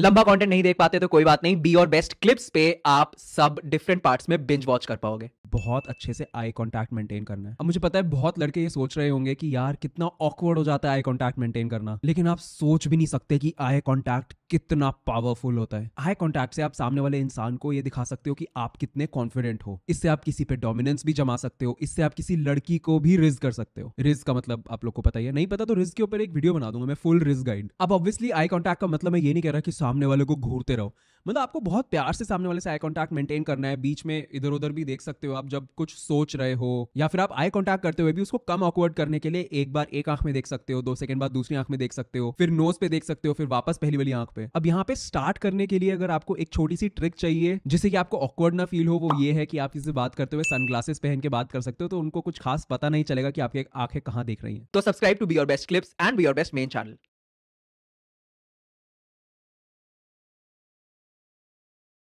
लंबा कंटेंट नहीं देख पाते तो कोई बात नहीं बी और बेस्ट क्लिप्स पे आप सब डिफरेंट पार्ट्स में बिंज वॉच कर पाओगे बहुत अच्छे से आई कॉन्टैक्ट मेंटेन करना है अब मुझे पता है बहुत लड़के ये सोच रहे होंगे कि यार कितना ऑकवर्ड हो जाता है आई कॉन्टैक्ट मेंटेन करना लेकिन आप सोच भी नहीं सकते कि आई कॉन्टैक्ट कितना पावरफुल होता है आई कॉन्टैक्ट से आप सामने वाले इंसान को ये दिखा सकते हो कि आप कितने कॉन्फिडेंट हो इससे आप किसी पे डोमिनेंस भी जमा सकते हो इससे आप किसी लड़की को भी रिज कर सकते हो रिज का मतलब आप लोग को पता ही है नहीं पता तो रिज के ऊपर एक वीडियो बना दूंगा मैं फुल रिज गाइड अब ऑब्वियसली आई कॉन्टैक्ट का मतलब मैं ये नहीं कह रहा कि सामने वाले को घूरते रहो मतलब आपको बहुत प्यार से सामने वाले से आई कॉन्टैक्ट मेंटेन करना है बीच में इधर उधर भी देख सकते हो आप जब कुछ सोच रहे हो या फिर आप आई कॉन्टैक्ट करते हुए भी उसको कम ऑकवर्ड करने के लिए एक बार एक आंख में देख सकते हो दो सेकंड बाद दूसरी आंख में देख सकते हो फिर नोज पे देख सकते हो फिर वापस पहली वाली आंख पे अब यहाँ पे स्टार्ट करने के लिए अगर आपको एक छोटी सी ट्रिक चाहिए जिससे कि आपको ऑकवर्ड ना फील हो वो ये है कि आप किसी से बात करते हुए सनग्लासेस पहन के बात कर सकते हो तो उनको कुछ खास पता नहीं चलेगा कि आपकी आंखें कहाँ देख रही है तो subscribe to be your best clips and be your best main channel